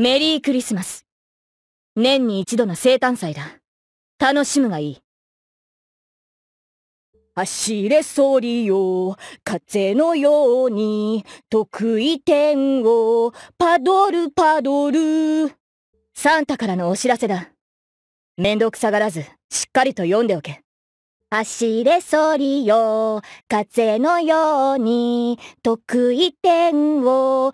メリークリスマス。年に一度の生誕祭だ。楽しむがいい。走れソリよ、風のように、得意点を、パドルパドル。サンタからのお知らせだ。めんどくさがらず、しっかりと読んでおけ。走れソリよ、風のように、得意点を、